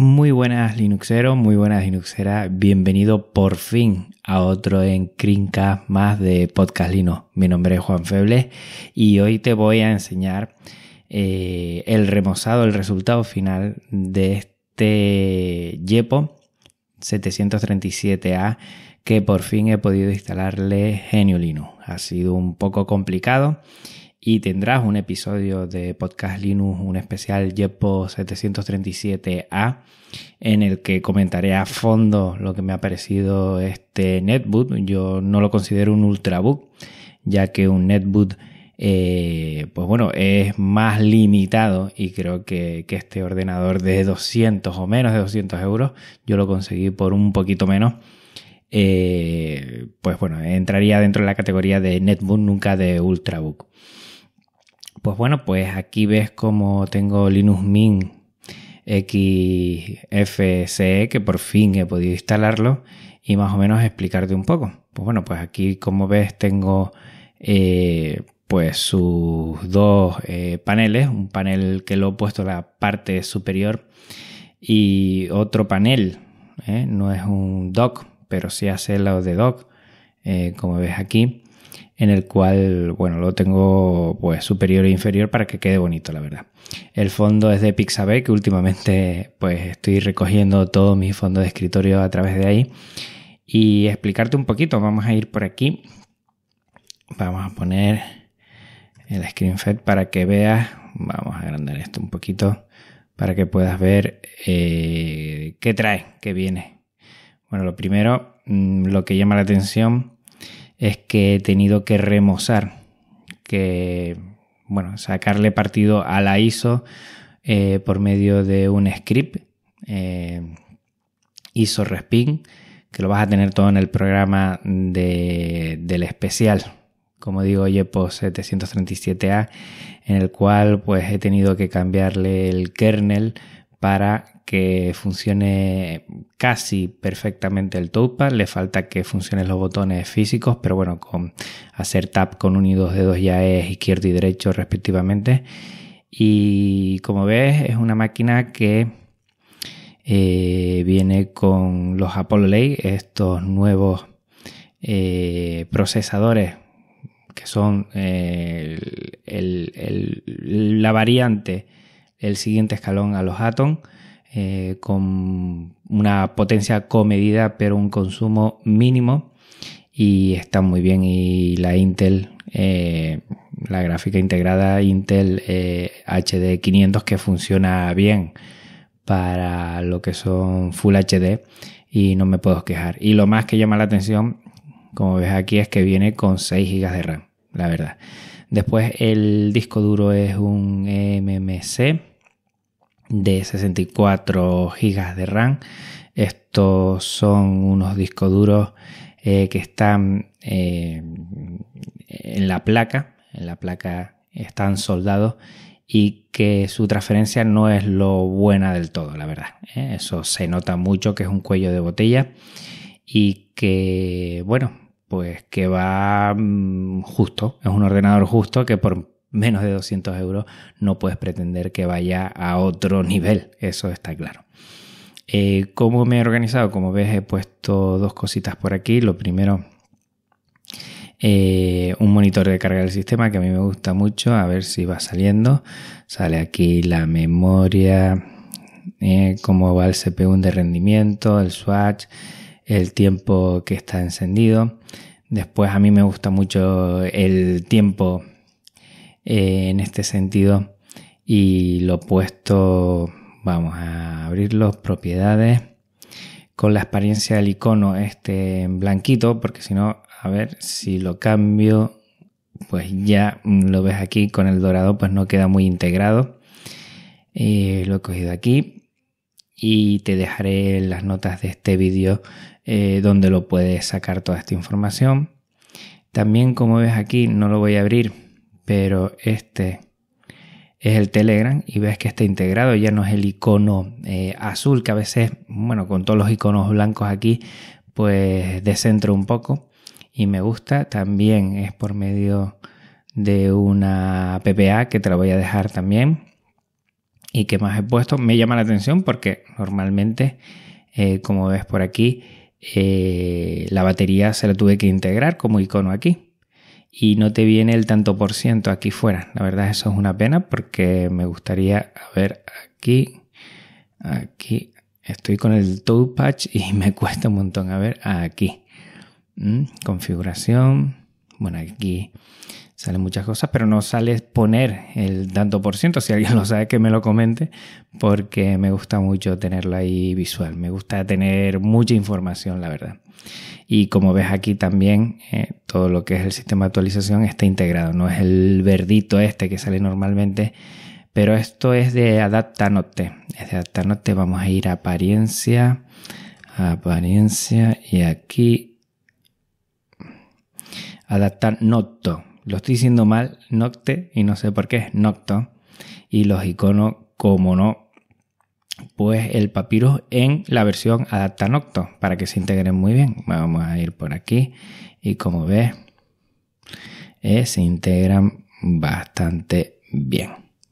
Muy buenas Linuxero, muy buenas Linuxeras, bienvenido por fin a otro en Crinkas más de Podcast Linux. Mi nombre es Juan Feble y hoy te voy a enseñar eh, el remozado, el resultado final de este YEPO 737A que por fin he podido instalarle Genio Linux. Ha sido un poco complicado y tendrás un episodio de Podcast Linux, un especial YEPO 737A, en el que comentaré a fondo lo que me ha parecido este netbook. Yo no lo considero un ultrabook, ya que un netbook eh, pues bueno, es más limitado y creo que, este ordenador de 200 o menos de 200 euros, yo lo conseguí por un poquito menos, eh, pues bueno, entraría dentro de la categoría de netbook, nunca de ultrabook. Pues bueno, pues aquí ves como tengo Linux Mint XFCE que por fin he podido instalarlo y más o menos explicarte un poco. Pues bueno, pues aquí como ves tengo eh, pues sus dos eh, paneles, un panel que lo he puesto en la parte superior y otro panel, eh, no es un dock, pero sí hace lo de dock, como ves aquí en el cual, bueno, lo tengo pues superior e inferior para que quede bonito, la verdad. El fondo es de Pixabay, que últimamente pues estoy recogiendo todos mis fondos de escritorio a través de ahí. Y explicarte un poquito, vamos a ir por aquí. Vamos a poner el fed para que veas. Vamos a agrandar esto un poquito para que puedas ver eh, qué trae, qué viene. Bueno, lo primero, mm, lo que llama la atención es que he tenido que remozar, que, bueno, sacarle partido a la ISO eh, por medio de un script, eh, ISO Resping que lo vas a tener todo en el programa de, del especial, como digo, YEPO pues, 737A, en el cual pues he tenido que cambiarle el kernel para que funcione casi perfectamente el touchpad. Le falta que funcionen los botones físicos, pero bueno, con hacer tap con un y dos dedos ya es izquierdo y derecho respectivamente. Y como ves, es una máquina que eh, viene con los Apollo lay estos nuevos eh, procesadores que son eh, la variante el siguiente escalón a los Atom, eh, con una potencia comedida pero un consumo mínimo y está muy bien y la Intel, eh, la gráfica integrada Intel HD500 eh, que funciona bien para lo que son Full HD y no me puedo quejar. Y lo más que llama la atención, como ves aquí, es que viene con 6 GB de RAM, la verdad. Después el disco duro es un MMC de 64 gigas de RAM. Estos son unos discos duros eh, que están eh, en la placa, en la placa están soldados y que su transferencia no es lo buena del todo, la verdad. ¿eh? Eso se nota mucho que es un cuello de botella y que, bueno, pues que va mm, justo, es un ordenador justo que por menos de 200 euros, no puedes pretender que vaya a otro nivel, eso está claro. Eh, ¿Cómo me he organizado? Como ves, he puesto dos cositas por aquí. Lo primero, eh, un monitor de carga del sistema que a mí me gusta mucho, a ver si va saliendo. Sale aquí la memoria, eh, cómo va el CPU de rendimiento, el swatch, el tiempo que está encendido. Después a mí me gusta mucho el tiempo eh, en este sentido. Y lo puesto, vamos a abrirlo, propiedades, con la apariencia del icono este en blanquito, porque si no, a ver si lo cambio, pues ya lo ves aquí con el dorado, pues no queda muy integrado. Eh, lo he cogido aquí y te dejaré las notas de este vídeo eh, donde lo puedes sacar toda esta información. También como ves aquí no lo voy a abrir pero este es el Telegram y ves que está integrado, ya no es el icono eh, azul que a veces, bueno, con todos los iconos blancos aquí, pues descentro un poco y me gusta. También es por medio de una PPA que te la voy a dejar también. Y que más he puesto, me llama la atención porque normalmente, eh, como ves por aquí, eh, la batería se la tuve que integrar como icono aquí y no te viene el tanto por ciento aquí fuera. La verdad eso es una pena porque me gustaría, a ver, aquí, aquí, estoy con el patch y me cuesta un montón, a ver, aquí. Mm, configuración, bueno, aquí salen muchas cosas, pero no sale poner el tanto por ciento, si alguien lo sabe que me lo comente, porque me gusta mucho tenerlo ahí visual, me gusta tener mucha información, la verdad. Y como ves aquí también, eh, todo lo que es el sistema de actualización está integrado, no es el verdito este que sale normalmente, pero esto es de Adaptanote. Es de Adaptanote, vamos a ir a apariencia, apariencia y aquí noto lo estoy diciendo mal, Nocte, y no sé por qué es Nocto, y los iconos, como no, pues el papiro en la versión adapta Nocto, para que se integren muy bien. Vamos a ir por aquí, y como ves, eh, se integran bastante bien.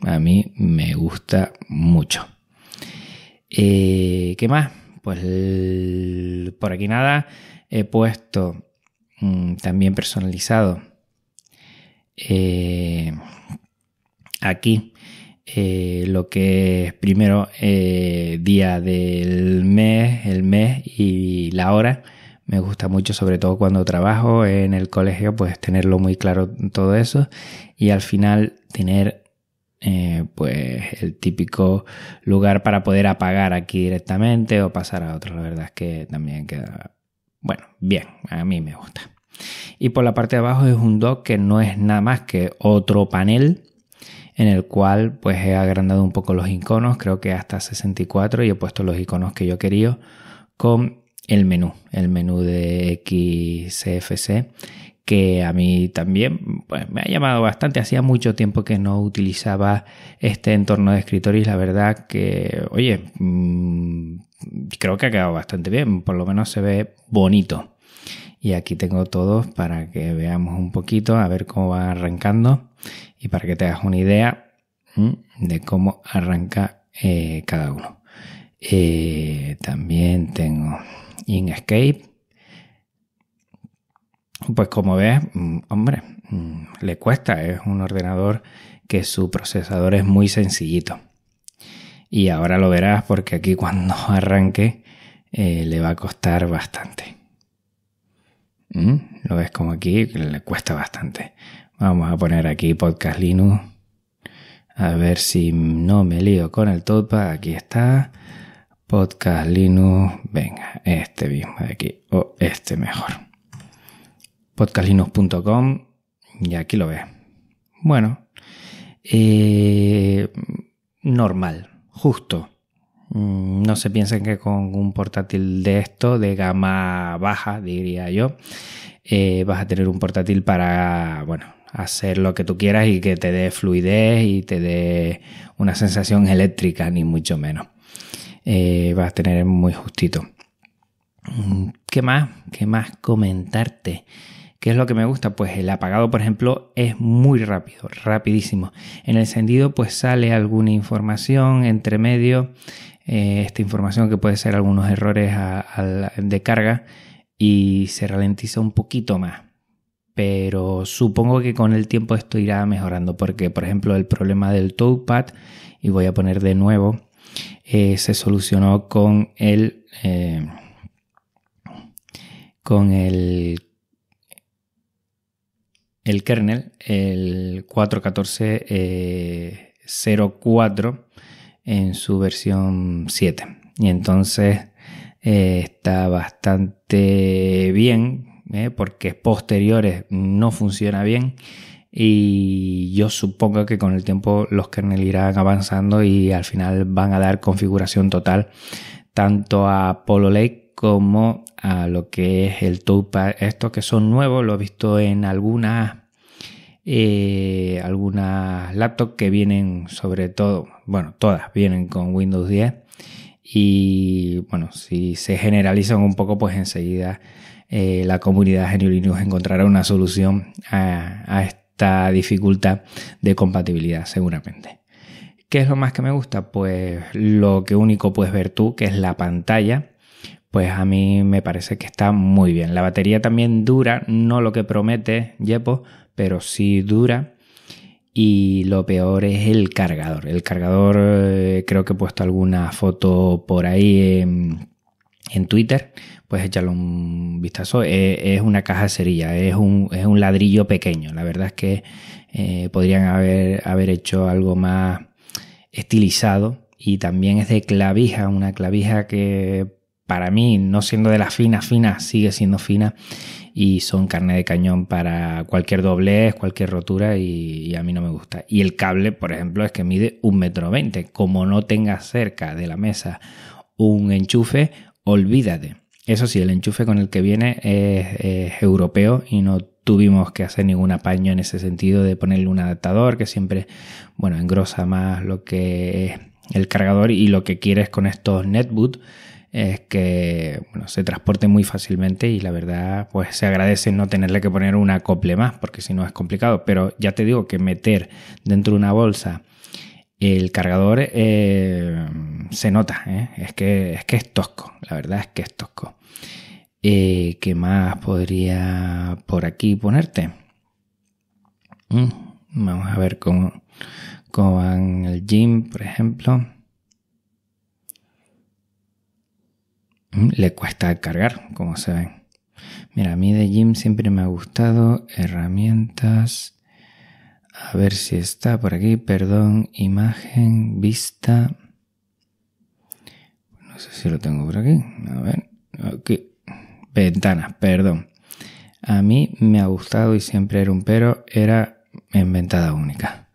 A mí me gusta mucho. Eh, ¿Qué más? Pues por aquí nada, he puesto mm, también personalizado eh, aquí eh, lo que es primero eh, día del mes, el mes y la hora. Me gusta mucho, sobre todo cuando trabajo en el colegio, pues tenerlo muy claro todo eso. Y al final tener pues el típico lugar para poder apagar aquí directamente o pasar a otro. La verdad es que también queda, bueno, bien, a mí me gusta. Y por la parte de abajo es un dock que no es nada más que otro panel en el cual pues he agrandado un poco los iconos, creo que hasta 64 y he puesto los iconos que yo quería con el menú, el menú de XCFC que a mí también pues, me ha llamado bastante. Hacía mucho tiempo que no utilizaba este entorno de escritorio y la verdad que, oye, mm, creo que ha quedado bastante bien, por lo menos se ve bonito. Y aquí tengo todos para que veamos un poquito, a ver cómo va arrancando y para que te hagas una idea de cómo arranca eh, cada uno. Eh, también tengo Inkscape. Pues como ves, mm, hombre, mm, le cuesta, es un ordenador que su procesador es muy sencillito. Y ahora lo verás porque aquí cuando arranque eh, le va a costar bastante. Lo ves como aquí, le cuesta bastante. Vamos a poner aquí podcast Linux. A ver si no me lío con el topa. Aquí está. Podcast Linux. Venga, este mismo de aquí. O este mejor. Podcastlinux.com. Y aquí lo ves. Bueno. Eh, normal. Justo. Mm, no se piensen que con un portátil de esto, de gama baja, diría yo, eh, vas a tener un portátil para, bueno, hacer lo que tú quieras y que te dé fluidez y te dé una sensación eléctrica, ni mucho menos. Eh, vas a tener muy justito. Mm, ¿Qué más? ¿Qué más comentarte? ¿Qué es lo que me gusta? Pues el apagado, por ejemplo, es muy rápido, rapidísimo. En el encendido, pues sale alguna información entre medio, eh, esta información que puede ser algunos errores de carga y se ralentiza un poquito más. Pero supongo que con el tiempo esto irá mejorando, porque por ejemplo el problema del towpad, y voy a poner de nuevo, eh, se solucionó con el... Eh, con el el kernel, el 4.14.04 eh, en su versión 7. Y entonces eh, está bastante bien, eh, porque posteriores no funciona bien. Y yo supongo que con el tiempo los kernels irán avanzando y al final van a dar configuración total tanto a Polo Lake como a lo que es el Touchpad, Estos que son nuevos, lo he visto en algunas, eh, algunas laptops que vienen sobre todo, bueno, todas vienen con Windows 10. Y bueno, si se generalizan un poco, pues enseguida eh, la comunidad GNU Linux encontrará una solución a, a esta dificultad de compatibilidad, seguramente. ¿Qué es lo más que me gusta? Pues lo que único puedes ver tú, que es la pantalla pues a mí me parece que está muy bien. La batería también dura, no lo que promete Yepo, pero sí dura. Y lo peor es el cargador. El cargador, eh, creo que he puesto alguna foto por ahí en, Twitter, pues échale un vistazo. Eh, es, una caja cerilla, es un, es un, ladrillo pequeño. La verdad es que eh, podrían haber, haber hecho algo más estilizado. Y también es de clavija, una clavija que para mí, no siendo de la fina, fina, sigue siendo fina y son carne de cañón para cualquier doblez, cualquier rotura y, a mí no me gusta. Y el cable, por ejemplo, es que mide un metro veinte. Como no tengas cerca de la mesa un enchufe, olvídate. Eso sí, el enchufe con el que viene es, europeo y no tuvimos que hacer ningún apaño en ese sentido de ponerle un adaptador que siempre, bueno, engrosa más lo que es el cargador y lo que quieres con estos netboot es que bueno, se transporte muy fácilmente y la verdad pues se agradece no tenerle que poner un acople más porque si no es complicado pero ya te digo que meter dentro de una bolsa el cargador eh, se nota ¿eh? es que es que es tosco la verdad es que es tosco eh, ¿qué más podría por aquí ponerte? Mm, vamos a ver cómo, cómo van el gym por ejemplo le cuesta cargar, como se ven. Mira, a mí de Jim siempre me ha gustado herramientas. A ver si está por aquí, perdón, imagen, vista. No sé si lo tengo por aquí. A ver, aquí. Ventanas, perdón. A mí me ha gustado y siempre era un pero, era en ventana única.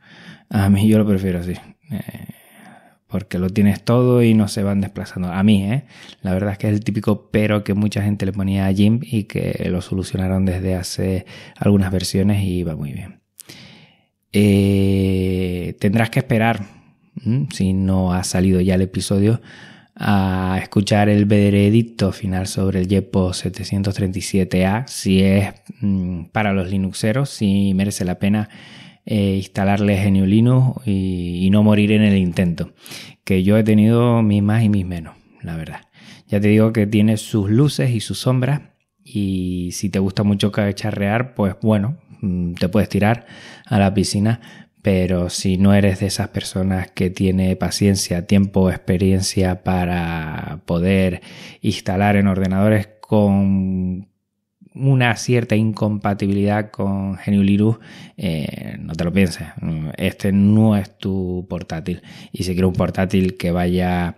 A mí yo lo prefiero así. Eh, porque lo tienes todo y no se van desplazando. A mí, ¿eh? La verdad es que es el típico pero que mucha gente le ponía a Jim y que lo solucionaron desde hace algunas versiones y va muy bien. Eh, tendrás que esperar, si no ha salido ya el episodio, a escuchar el veredicto final sobre el YEPO 737A, si es mm, para los Linuxeros, si merece la pena eh, instalarle GNU Linux y, y, no morir en el intento. Que yo he tenido mis más y mis menos, la verdad. Ya te digo que tiene sus luces y sus sombras. Y si te gusta mucho cacharrear, pues bueno, mm, te puedes tirar a la piscina. Pero si no eres de esas personas que tiene paciencia, tiempo, experiencia para poder instalar en ordenadores con una cierta incompatibilidad con Geniulirus, eh, no te lo pienses. Este no es tu portátil. Y si quieres un portátil que vaya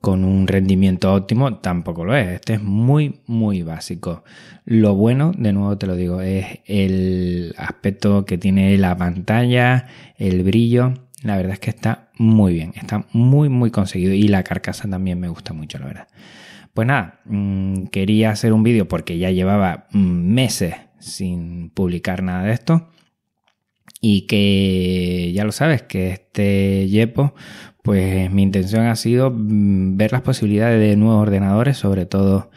con un rendimiento óptimo, tampoco lo es. Este es muy, muy básico. Lo bueno, de nuevo te lo digo, es el aspecto que tiene la pantalla, el brillo. La verdad es que está muy bien, está muy, muy conseguido. Y la carcasa también me gusta mucho, la verdad. Pues nada, mm, quería hacer un vídeo porque ya llevaba mm, meses sin publicar nada de esto. Y que ya lo sabes, que este Yepo, pues mi intención ha sido mm, ver las posibilidades de nuevos ordenadores, sobre todo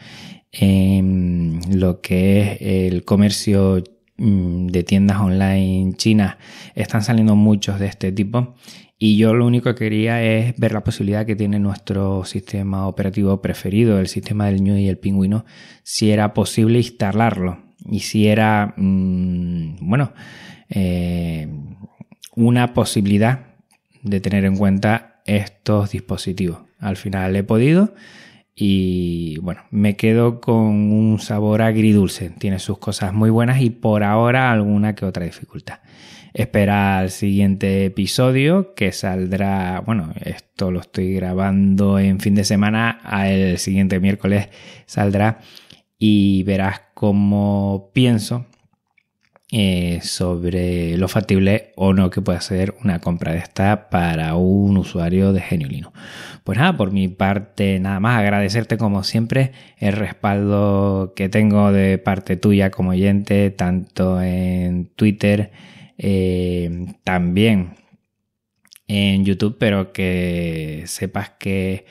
en lo que es el comercio Mm, de tiendas online chinas están saliendo muchos de este tipo y yo lo único que quería es ver la posibilidad que tiene nuestro sistema operativo preferido, el sistema del ñu y el pingüino, si era posible instalarlo y si era, mm, bueno, eh, una posibilidad de tener en cuenta estos dispositivos. Al final he podido y bueno, me quedo con un sabor agridulce. Tiene sus cosas muy buenas y por ahora alguna que otra dificultad. Espera al siguiente episodio que saldrá, bueno, esto lo estoy grabando en fin de semana, al siguiente miércoles saldrá y verás cómo pienso eh, sobre lo factible o no que pueda ser una compra de esta para un usuario de Geniolino. Pues nada, por mi parte nada más agradecerte como siempre el respaldo que tengo de parte tuya como oyente, tanto en Twitter, eh, también en YouTube, pero que sepas que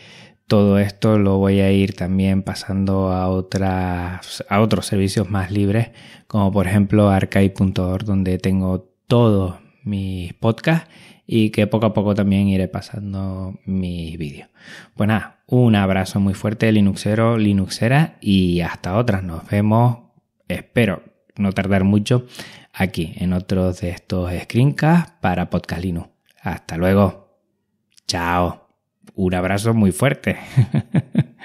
todo esto lo voy a ir también pasando a, otras, a otros servicios más libres, como por ejemplo Archive.org donde tengo todos mis podcasts y que poco a poco también iré pasando mis vídeos. Pues nada, un abrazo muy fuerte, Linuxero, Linuxera, y hasta otras. Nos vemos, espero no tardar mucho, aquí en otros de estos screencasts para Podcast Linux. Hasta luego. Chao. Un abrazo muy fuerte.